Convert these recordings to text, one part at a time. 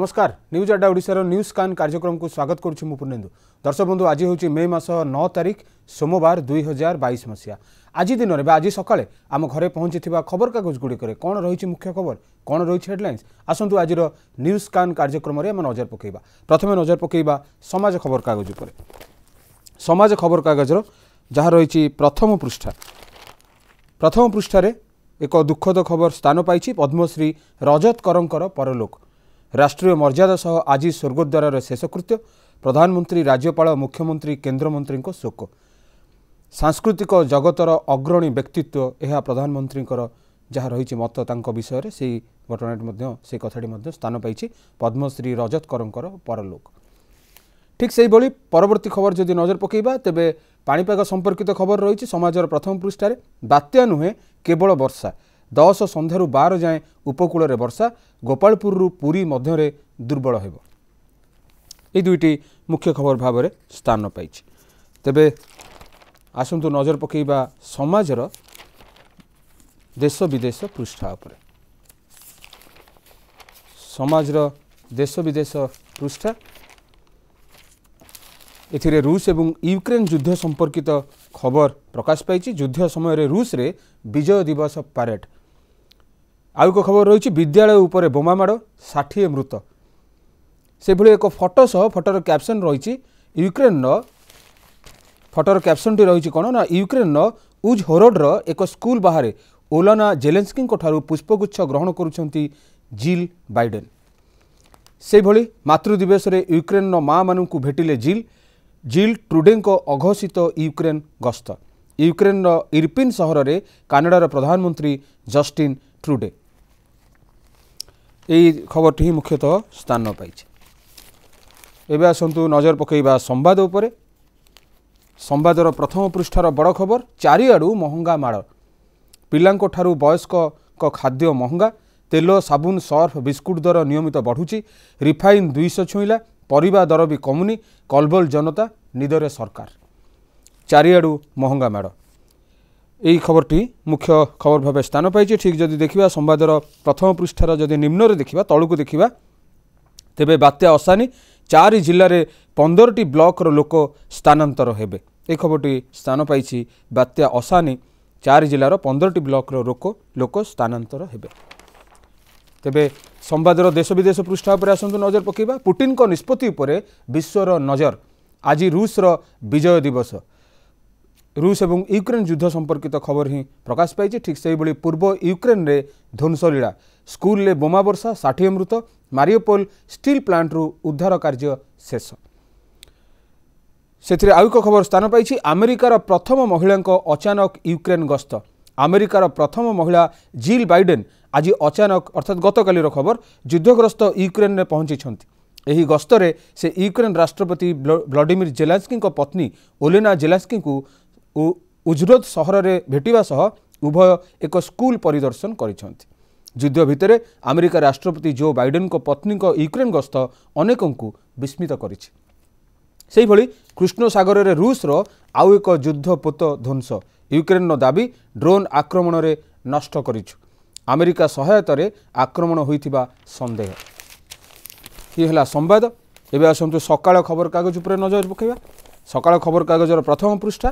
নমস্কার নিউজ আড্ডা ওড়িশার নিউজ কান কার্যক্রমকু স্বাগত করছি মু পূর্ণেন্দু দর্শক বন্ধু আজ হচ্ছে মে মাস ন তারিখ সোমবার দুই হাজার বাইশ মশিয়া আজ দিনের বা আজ সকালে আম ঘরে পৌঁছি খবরকাগজ গুড়িকরে কণ রয়েছে মুখ্য খবর কণ রয়েছে হেডলাইন্স আসন্তু আজির নিউজ কান কার্যক্রমে আমি নজর পকাইবা প্রথমে নজর পকাইবা সমাজ খবরকাগজ উপরে সমাজ খবরকাগজর যা রয়েছে প্রথম পৃষ্ঠা প্রথম পৃষ্ঠার এক দুঃখদ খবর স্থান পাইছে পদ্মশ্রী রজত করঙ্কর পরলোক ରାଷ୍ଟ୍ରୀୟ ମର୍ଯ୍ୟାଦା ସହ ଆଜି ସ୍ୱର୍ଗଦ୍ୱାରର ଶେଷକୃତ୍ୟ ପ୍ରଧାନମନ୍ତ୍ରୀ ରାଜ୍ୟପାଳ ମୁଖ୍ୟମନ୍ତ୍ରୀ କେନ୍ଦ୍ରମନ୍ତ୍ରୀଙ୍କ ଶୋକ ସାଂସ୍କୃତିକ ଜଗତର ଅଗ୍ରଣୀ ବ୍ୟକ୍ତିତ୍ୱ ଏହା ପ୍ରଧାନମନ୍ତ୍ରୀଙ୍କର ଯାହା ରହିଛି ମତ ତାଙ୍କ ବିଷୟରେ ସେହି ଘଟଣାଟି ମଧ୍ୟ ସେ କଥାଟି ମଧ୍ୟ ସ୍ଥାନ ପାଇଛି ପଦ୍ମଶ୍ରୀ ରଜତକରଙ୍କର ପରଲୋକ ଠିକ୍ ସେହିଭଳି ପରବର୍ତ୍ତୀ ଖବର ଯଦି ନଜର ପକାଇବା ତେବେ ପାଣିପାଗ ସମ୍ପର୍କିତ ଖବର ରହିଛି ସମାଜର ପ୍ରଥମ ପୃଷ୍ଠାରେ ବାତ୍ୟା ନୁହେଁ କେବଳ ବର୍ଷା ଦଶ ସନ୍ଧ୍ୟାରୁ ବାର ଯାଏଁ ଉପକୂଳରେ ବର୍ଷା ଗୋପାଳପୁରରୁ ପୁରୀ ମଧ୍ୟରେ ଦୁର୍ବଳ ହେବ ଏହି ଦୁଇଟି ମୁଖ୍ୟ ଖବର ଭାବରେ ସ୍ଥାନ ପାଇଛି ତେବେ ଆସନ୍ତୁ ନଜର ପକାଇବା ସମାଜର ଦେଶ ବିଦେଶ ପୃଷ୍ଠା ଉପରେ ସମାଜର ଦେଶ ବିଦେଶ ପୃଷ୍ଠା ଏଥିରେ ରୁଷ ଏବଂ ୟୁକ୍ରେନ୍ ଯୁଦ୍ଧ ସମ୍ପର୍କିତ ଖବର ପ୍ରକାଶ ପାଇଛି ଯୁଦ୍ଧ ସମୟରେ ରୁଷରେ ବିଜୟ ଦିବସ ପ୍ୟାରେଡ଼ ଆଉ ଏକ ଖବର ରହିଛି ବିଦ୍ୟାଳୟ ଉପରେ ବୋମାମାଡ଼ ଷାଠିଏ ମୃତ ସେଭଳି ଏକ ଫଟୋ ସହ ଫଟୋର କ୍ୟାପସନ୍ ରହିଛି ୟୁକ୍ରେନ୍ର ଫଟୋର କ୍ୟାପସନ୍ଟି ରହିଛି କ'ଣ ନା ୟୁକ୍ରେନ୍ର ଉଜ୍ ହୋରଡ଼ର ଏକ ସ୍କୁଲ ବାହାରେ ଓଲାନା ଜେଲେନ୍ସ୍କିଙ୍କଠାରୁ ପୁଷ୍ପଗୁଚ୍ଛ ଗ୍ରହଣ କରୁଛନ୍ତି ଜିଲ୍ ବାଇଡେନ୍ ସେହିଭଳି ମାତୃଦିବସରେ ୟୁକ୍ରେନ୍ର ମା'ମାନଙ୍କୁ ଭେଟିଲେ ଜିଲ୍ ଜିଲ୍ ଟ୍ରୁଡେଙ୍କ ଅଘୋଷିତ ୟୁକ୍ରେନ୍ ଗସ୍ତ ୟୁକ୍ରେନ୍ର ଇର୍ପିନ୍ ସହରରେ କାନାଡ଼ାର ପ୍ରଧାନମନ୍ତ୍ରୀ ଜଷ୍ଟିନ୍ ଟ୍ରୁଡେ ଏଇ ଖବରଟି ହିଁ ମୁଖ୍ୟତଃ ସ୍ଥାନ ପାଇଛି ଏବେ ଆସନ୍ତୁ ନଜର ପକାଇବା ସମ୍ବାଦ ଉପରେ ସମ୍ବାଦର ପ୍ରଥମ ପୃଷ୍ଠାର ବଡ଼ ଖବର ଚାରିଆଡ଼ୁ ମହଙ୍ଗା ମାଡ଼ ପିଲାଙ୍କଠାରୁ ବୟସ୍କଙ୍କ ଖାଦ୍ୟ ମହଙ୍ଗା ତେଲ ସାବୁନ ସର୍ଫ ବିସ୍କୁଟ ଦର ନିୟମିତ ବଢ଼ୁଛି ରିଫାଇନ୍ ଦୁଇଶହ ଛୁଇଁଲା ପରିବା ଦର ବି କମୁନି କଲବଲ ଜନତା ନିଦରେ ସରକାର ଚାରିଆଡ଼ୁ ମହଙ୍ଗା ମାଡ଼ এই খবরটি মুখ্য খবর ভাবে স্থান পাইছে ঠিক যদি দেখিবা সংবাদৰ প্ৰথম পৃষ্ঠাৰ যদি নিম্নৰ দেখিবা তলুক দেখিবা তেবে বাত্যে অসানি চাৰি জিলাৰে 15 টি ব্লকৰ লোক স্থানান্তৰ হেবে এই খবৰটি স্থান পাইছে বাত্যে অসানি চাৰি জিলাৰ 15 টি ব্লকৰ ৰোকো লোক স্থানান্তৰ হেবে তেবে সংবাদৰ দেশবিদেশ পৃষ্ঠা ওপৰত আসুন নজৰ পকিবা পুটিনৰ নিস্পত্তি ওপৰে বিশ্বৰ নজর আজি ৰুছৰ বিজয় दिवस রুশ এবং ইউক্রেন যুদ্ধ সম্পর্কিত খবর হি প্রকাশ পাইছে ঠিক সেইভাবে পূর্ব ইউক্রেনরে ধ্বংসলীলা স্কুলে বোমা বর্ষা ষাঠি অমৃত ମାରିଓପୋଲ ଷ୍ଟିଲ୍ ପ୍ଲାଣ୍ଟରୁ ଉଦ୍ଧାର କାର୍ଯ୍ୟ ଶେଷ ସେଥିରେ ଆଉ ଏକ ଖବର ସ୍ଥାନ ପାଇଛି ଆମେରିକାର ପ୍ରଥମ ମହିଳାଙ୍କ ଅଚାନକ ୟୁକ୍ରେନ୍ ଗସ୍ତ ଆମେରିକାର ପ୍ରଥମ ମହିଳା ଜିଲ୍ ବାଇଡେନ୍ ଆଜି ଅଚାନକ ଅର୍ଥାତ୍ ଗତକାଲିର ଖବର ଯୁଦ୍ଧଗ୍ରସ୍ତ ୟୁକ୍ରେନ୍ରେ ପହଞ୍ଚିଛନ୍ତି ଏହି ଗସ୍ତରେ ସେ ୟୁକ୍ରେନ୍ ରାଷ୍ଟ୍ରପତି ଭ୍ଲାଡିମିର୍ ଜେଲାନ୍ସ୍କିଙ୍କ ପତ୍ନୀ ଓଲେନା ଜେଲାନ୍ସ୍କିଙ୍କୁ ଉଜରତ ସହରରେ ଭେଟିବା ସହ ଉଭୟ ଏକ ସ୍କୁଲ ପରିଦର୍ଶନ କରିଛନ୍ତି ଯୁଦ୍ଧ ଭିତରେ ଆମେରିକା ରାଷ୍ଟ୍ରପତି ଜୋ ବାଇଡେନ୍ଙ୍କ ପତ୍ନୀଙ୍କ ୟୁକ୍ରେନ୍ ଗସ୍ତ ଅନେକଙ୍କୁ ବିସ୍ମିତ କରିଛି ସେହିଭଳି କୃଷ୍ଣସାଗରରେ ରୁଷର ଆଉ ଏକ ଯୁଦ୍ଧପୋତ ଧ୍ୱଂସ ୟୁକ୍ରେନ୍ର ଦାବି ଡ୍ରୋନ୍ ଆକ୍ରମଣରେ ନଷ୍ଟ କରିଛୁ ଆମେରିକା ସହାୟତାରେ ଆକ୍ରମଣ ହୋଇଥିବା ସନ୍ଦେହ ଇଏ ହେଲା ସମ୍ବାଦ ଏବେ ଆସନ୍ତୁ ସକାଳ ଖବରକାଗଜ ଉପରେ ନଜର ପକାଇବା ସକାଳ ଖବରକାଗଜର ପ୍ରଥମ ପୃଷ୍ଠା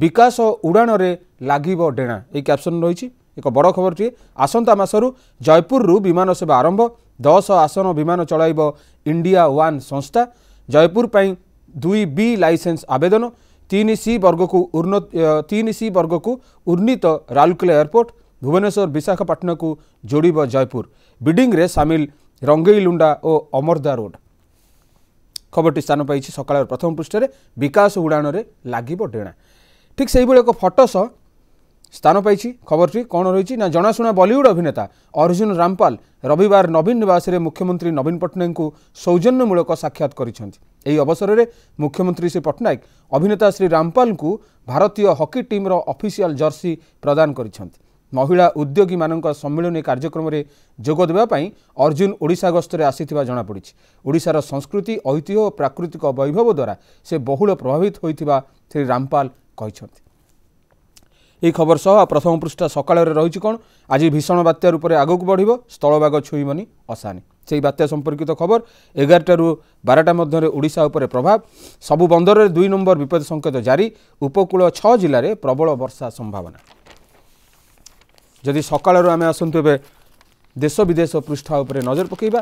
विकास बिस उडाणले डेणा डे कैप्सन क्यापसन रह बड आसंता आसता जयपुर रु विमान सेवा आरंभ दस आसन विमान चलैब इंडिया वान् संस्था जयपुर दुई बी लसेन्स आवेदन सी वर्ग को तिन सी वर्ग को बर्गको उन्नित राउरकेला एयरपोर्ट भुवनेश्वर भुवनेसर को जोडियो जयपुर बिडिङ सामेल रङ्गै लुडा ओ खबर टी स्थान पाँच सकाल प्रथम पृष्ठ विकास पृष्ठले बिकास उडा डेणा ଠିକ୍ ସେହିଭଳି ଏକ ଫଟୋ ସହ ସ୍ଥାନ ପାଇଛି ଖବରଟି କ'ଣ ରହିଛି ନା ଜଣାଶୁଣା ବଲିଉଡ୍ ଅଭିନେତା ଅର୍ଜୁନ ରାମପାଲ ରବିବାର ନବୀନ ନିବାସରେ ମୁଖ୍ୟମନ୍ତ୍ରୀ ନବୀନ ପଟ୍ଟନାୟକଙ୍କୁ ସୌଜନ୍ୟମୂଳକ ସାକ୍ଷାତ କରିଛନ୍ତି ଏହି ଅବସରରେ ମୁଖ୍ୟମନ୍ତ୍ରୀ ଶ୍ରୀ ପଟ୍ଟନାୟକ ଅଭିନେତା ଶ୍ରୀ ରାମପାଲଙ୍କୁ ଭାରତୀୟ ହକି ଟିମ୍ର ଅଫିସିଆଲ ଜର୍ସି ପ୍ରଦାନ କରିଛନ୍ତି ମହିଳା ଉଦ୍ୟୋଗୀମାନଙ୍କ ସମ୍ମିଳନୀ କାର୍ଯ୍ୟକ୍ରମରେ ଯୋଗ ଦେବା ପାଇଁ ଅର୍ଜୁନ ଓଡ଼ିଶା ଗସ୍ତରେ ଆସିଥିବା ଜଣାପଡ଼ିଛି ଓଡ଼ିଶାର ସଂସ୍କୃତି ଐତିହ୍ୟ ଓ ପ୍ରାକୃତିକ ବୈଭବ ଦ୍ୱାରା ସେ ବହୁଳ ପ୍ରଭାବିତ ହୋଇଥିବା ଶ୍ରୀ ରାମପାଲ କହିଛନ୍ତି ଏହି ଖବର ସହ ପ୍ରଥମ ପୃଷ୍ଠା ସକାଳରେ ରହିଛି କ'ଣ ଆଜି ଭୀଷଣ ବାତ୍ୟା ରୂପରେ ଆଗକୁ ବଢ଼ିବ ସ୍ଥଳଭାଗ ଛୁଇଁବନି ଅସାନି ସେହି ବାତ୍ୟା ସମ୍ପର୍କିତ ଖବର ଏଗାରଟାରୁ ବାରଟା ମଧ୍ୟରେ ଓଡ଼ିଶା ଉପରେ ପ୍ରଭାବ ସବୁ ବନ୍ଦରରେ ଦୁଇ ନମ୍ବର ବିପଦ ସଙ୍କେତ ଜାରି ଉପକୂଳ ଛଅ ଜିଲ୍ଲାରେ ପ୍ରବଳ ବର୍ଷା ସମ୍ଭାବନା ଯଦି ସକାଳରୁ ଆମେ ଆସନ୍ତୁ ଏବେ ଦେଶ ବିଦେଶ ପୃଷ୍ଠା ଉପରେ ନଜର ପକାଇବା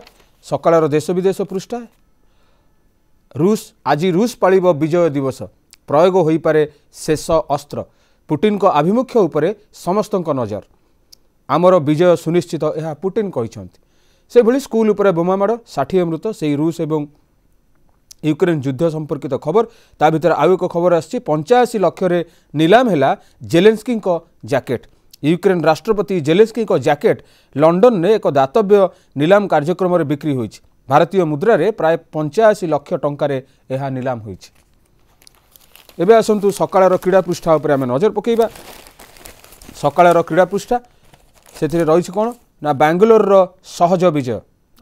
ସକାଳର ଦେଶ ବିଦେଶ ପୃଷ୍ଠା ରୁଷ ଆଜି ରୁଷ ପାଳିବ ବିଜୟ ଦିବସ ପ୍ରୟୋଗ ହୋଇପାରେ ଶେଷ ଅସ୍ତ୍ର ପୁଟିନ୍ଙ୍କ ଆଭିମୁଖ୍ୟ ଉପରେ ସମସ୍ତଙ୍କ ନଜର ଆମର ବିଜୟ ସୁନିଶ୍ଚିତ ଏହା ପୁଟିନ୍ କହିଛନ୍ତି ସେହିଭଳି ସ୍କୁଲ୍ ଉପରେ ବୋମାମାଡ଼ ଷାଠିଏ ମୃତ ସେହି ରୁଷ ଏବଂ ୟୁକ୍ରେନ୍ ଯୁଦ୍ଧ ସମ୍ପର୍କିତ ଖବର ତା ଭିତରେ ଆଉ ଏକ ଖବର ଆସିଛି ପଞ୍ଚାଅଶୀ ଲକ୍ଷରେ ନିଲାମ ହେଲା ଜେଲେନ୍ସ୍କିଙ୍କ ଜ୍ୟାକେଟ୍ ୟୁକ୍ରେନ୍ ରାଷ୍ଟ୍ରପତି ଜେଲେନ୍ସ୍କିଙ୍କ ଜ୍ୟାକେଟ୍ ଲଣ୍ଡନରେ ଏକ ଦାତବ୍ୟ ନିଲାମ କାର୍ଯ୍ୟକ୍ରମରେ ବିକ୍ରି ହୋଇଛି ଭାରତୀୟ ମୁଦ୍ରାରେ ପ୍ରାୟ ପଞ୍ଚାଅଶୀ ଲକ୍ଷ ଟଙ୍କାରେ ଏହା ନିଲାମ ହୋଇଛି এবে আসন্তু সকালৰ ক্রীড়া পৃষ্ঠা ওপৰ আমে নজৰ পকাইবা সকালৰ ক্রীড়া পৃষ্ঠা সেইতে ৰৈছি কোন না বেঙ্গালৰৰ সহজ বিজ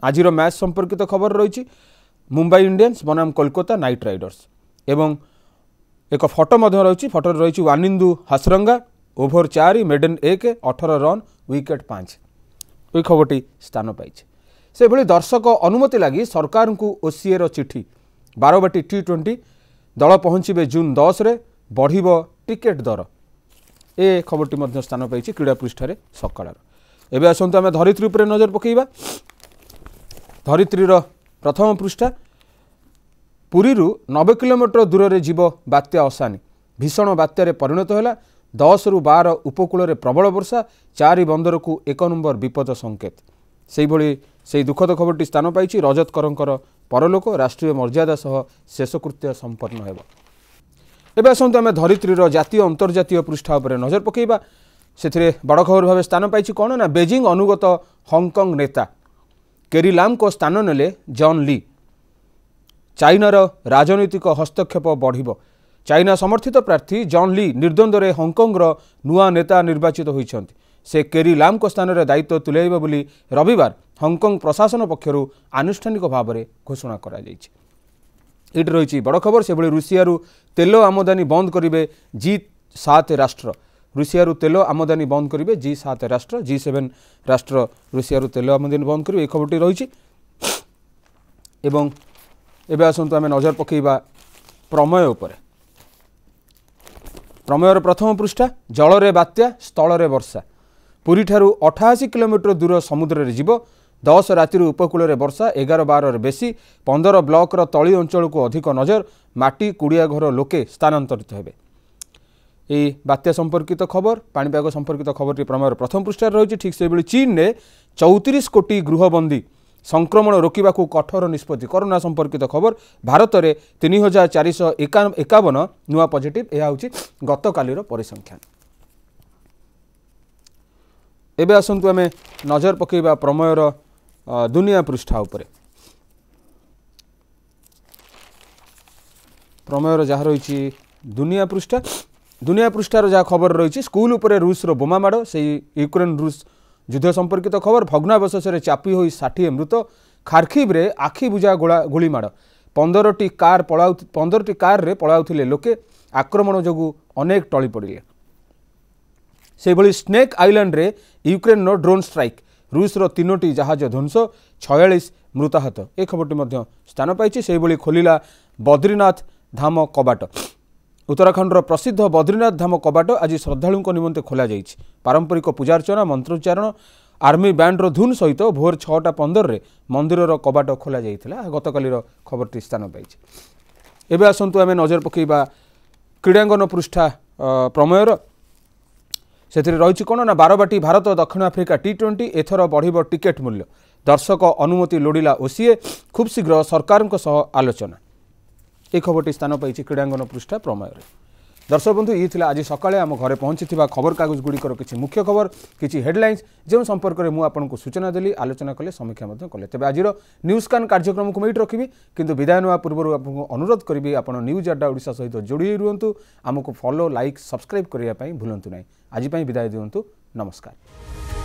আজিৰ ম্যাচ সম্পৰ্কিত খবৰ ৰৈছি মুম্বাই ইনডিয়ানছ বনাম কলকাতা নাইট রাইডৰছ এবং এক ফটো মাধ্যম ৰৈছি ফটো ৰৈছি Wanindu Hasaranga over 4 maiden 1 18 run wicket 5 উই খবৰটি স্থান পাইছে সেইবলে দৰ্শকৰ অনুমতি লাগি চৰকাৰক ওচিয়ে ৰ চিঠি 12 বটি টি-20 दल पहचे जुन दसैँ बढ्यो टिकेट दर ए खबरटी स्थान पाँच क्रीड़ा पृष्ठ सकाल र एस धरित्री उप नजर पकेवा धरित प्रथम पृष्ठा रु नबे किलोमिटर दूरे जो बात्या असानि भीषण बात्य परिणत होला दस रु बार उपकूले प्रबल वर्षा चारि चार बन्दरको एक नम्बर विपद सङ्केत सहीभरि दुःखद खबरटी स्थान पाँच रजतकरको ପରଲୋକ ରାଷ୍ଟ୍ରୀୟ ମର୍ଯ୍ୟାଦା ସହ ଶେଷକୃତ୍ୟ ସମ୍ପନ୍ନ ହେବ ଏବେ ଆସନ୍ତୁ ଆମେ ଧରିତ୍ରୀର ଜାତୀୟ ଅନ୍ତର୍ଜାତୀୟ ପୃଷ୍ଠା ଉପରେ ନଜର ପକାଇବା ସେଥିରେ ବଡ଼ ଖବର ଭାବେ ସ୍ଥାନ ପାଇଛି କ'ଣ ନା ବେଜିଂ ଅନୁଗତ ହଂକଂ ନେତା କେରିଲାମଙ୍କ ସ୍ଥାନ ନେଲେ ଜନ୍ ଲି ଚାଇନାର ରାଜନୈତିକ ହସ୍ତକ୍ଷେପ ବଢ଼ିବ ଚାଇନା ସମର୍ଥିତ ପ୍ରାର୍ଥୀ ଜନ୍ ଲି ନିର୍ଦ୍ୱନ୍ଦ୍ୱରେ ହଂକଂର ନୂଆ ନେତା ନିର୍ବାଚିତ ହୋଇଛନ୍ତି ସେ କେରି ଲାମ୍ଙ୍କ ସ୍ଥାନରେ ଦାୟିତ୍ୱ ତୁଲାଇବ ବୋଲି ରବିବାର ହଂକଂ ପ୍ରଶାସନ ପକ୍ଷରୁ ଆନୁଷ୍ଠାନିକ ଭାବରେ ଘୋଷଣା କରାଯାଇଛି ଏଇଠି ରହିଛି ବଡ଼ ଖବର ସେଭଳି ରୁଷିଆରୁ ତେଲ ଆମଦାନୀ ବନ୍ଦ କରିବେ ଜି ସାତ ରାଷ୍ଟ୍ର ରୁଷିଆରୁ ତେଲ ଆମଦାନୀ ବନ୍ଦ କରିବେ ଜି ସାତ ରାଷ୍ଟ୍ର ଜି ସେଭେନ୍ ରାଷ୍ଟ୍ର ରୁଷିଆରୁ ତେଲ ଆମଦାନୀ ବନ୍ଦ କରିବେ ଏ ଖବରଟି ରହିଛି ଏବଂ ଏବେ ଆସନ୍ତୁ ଆମେ ନଜର ପକାଇବା ପ୍ରମେୟ ଉପରେ ପ୍ରମେୟର ପ୍ରଥମ ପୃଷ୍ଠା ଜଳରେ ବାତ୍ୟା ସ୍ଥଳରେ ବର୍ଷା ପୁରୀଠାରୁ ଅଠାଅଶୀ କିଲୋମିଟର ଦୂର ସମୁଦ୍ରରେ ଯିବ ଦଶ ରାତିରୁ ଉପକୂଳରେ ବର୍ଷା ଏଗାର ବାରରେ ବେଶୀ ପନ୍ଦର ବ୍ଲକର ତଳି ଅଞ୍ଚଳକୁ ଅଧିକ ନଜର ମାଟି କୁଡ଼ିଆ ଘର ଲୋକେ ସ୍ଥାନାନ୍ତରିତ ହେବେ ଏହି ବାତ୍ୟା ସମ୍ପର୍କିତ ଖବର ପାଣିପାଗ ସମ୍ପର୍କିତ ଖବରଟି ପ୍ରମେୟର ପ୍ରଥମ ପୃଷ୍ଠାରେ ରହିଛି ଠିକ୍ ସେହିଭଳି ଚୀନ୍ରେ ଚଉତିରିଶ କୋଟି ଗୃହବନ୍ଦୀ ସଂକ୍ରମଣ ରୋକିବାକୁ କଠୋର ନିଷ୍ପତ୍ତି କରୋନା ସମ୍ପର୍କିତ ଖବର ଭାରତରେ ତିନି ହଜାର ଚାରିଶହ ଏକାବନ ନୂଆ ପଜିଟିଭ୍ ଏହା ହେଉଛି ଗତକାଲିର ପରିସଂଖ୍ୟା ଏବେ ଆସନ୍ତୁ ଆମେ ନଜର ପକାଇବା ପ୍ରମେୟର ଦୁନିଆ ପୃଷ୍ଠା ଉପରେ ପ୍ରମେୟର ଯାହା ରହିଛି ଦୁନିଆ ପୃଷ୍ଠା ଦୁନିଆ ପୃଷ୍ଠାର ଯାହା ଖବର ରହିଛି ସ୍କୁଲ ଉପରେ ରୁଷର ବୋମା ମାଡ଼ ସେହି ୟୁକ୍ରେନ୍ ରୁଷ ଯୁଦ୍ଧ ସମ୍ପର୍କିତ ଖବର ଭଗ୍ନାବଶେଷରେ ଚାପି ହୋଇ ଷାଠିଏ ମୃତ ଖାର୍ଖିବ୍ରେ ଆଖି ବୁଜା ଗୋଳା ଗୁଳିମାଡ଼ ପନ୍ଦରଟି କାର୍ ପଳାଉ ପନ୍ଦରଟି କାର୍ରେ ପଳାଉଥିଲେ ଲୋକେ ଆକ୍ରମଣ ଯୋଗୁଁ ଅନେକ ଟଳି ପଡ଼ିଲେ ସେହିଭଳି ସ୍ନେକ୍ ଆଇଲ୍ୟାଣ୍ଡରେ ୟୁକ୍ରେନ୍ର ଡ୍ରୋନ୍ ଷ୍ଟ୍ରାଇକ୍ ରୁଷର ତିନୋଟି ଜାହାଜ জাহাজ ଛୟାଳିଶ ମୃତାହତ ଏ ଖବରଟି ମଧ୍ୟ ସ୍ଥାନ ପାଇଛି ସେହିଭଳି ଖୋଲିଲା বদ্রীনাথ ଧାମ କବାଟ ଉତ୍ତରାଖଣ୍ଡର ପ୍ରସିଦ୍ଧ ବଦ୍ରିନାଥ ଧାମ କବାଟ ଆଜି ଶ୍ରଦ୍ଧାଳୁଙ୍କ ନିମନ୍ତେ ଖୋଲାଯାଇଛି ପାରମ୍ପରିକ ପୂଜାର୍ଚ୍ଚନା ମନ୍ତ୍ରୋଚ୍ଚାରଣ ଆର୍ମି ବ୍ୟାଣ୍ଡର ଧୁନ୍ ସହିତ ଭୋର ଛଅଟା ପନ୍ଦରରେ ମନ୍ଦିରର କବାଟ ଖୋଲାଯାଇଥିଲା ଗତକାଲିର ଖବରଟି ସ୍ଥାନ ପାଇଛି ଏବେ ଆସନ୍ତୁ ଆମେ ନଜର ପକାଇବା କ୍ରୀଡ଼ାଙ୍ଗନ ପୃଷ୍ଠା ପ୍ରମେୟର ସେଥିରେ ରହିଛି କ'ଣ ନା ବାରବାଟି ଭାରତ ଦକ୍ଷିଣ ଆଫ୍ରିକା ଟି ଟ୍ୱେଣ୍ଟି ଏଥର ବଢ଼ିବ ଟିକେଟ୍ ମୂଲ୍ୟ ଦର୍ଶକ ଅନୁମତି ଲୋଡ଼ିଲା ଓସିଏ ଖୁବ୍ ଶୀଘ୍ର ସରକାରଙ୍କ ସହ ଆଲୋଚନା ଏ ଖବରଟି ସ୍ଥାନ ପାଇଛି କ୍ରୀଡ଼ାଙ୍ଗନ ପୃଷ୍ଠା ପ୍ରମେୟରେ দর্শক বন্ধু ই লা আজ সকালে আম ঘরে পৌঁছি খবরকাগজ গুড়ির কিছু মুখ্য খবর কিছু হেডলাইন্স যে সম্পর্কের মু আপনার সূচনা দেলি আলোচনা কলে সমীক্ষা কলে তবে আজর নিউজ কান কার্যক্রম মেইট রখবি কিন্তু বিদায় নেওয়া পূর্ব আপনার অনুরোধ করবি আপনার নিউজ আড্ডা ওড়শা সহ যোড়ি রুহতু আমি ফলো লাইক সবসক্রাইব করা ভুলতু না আজপাই বিদায় দিও নমস্কার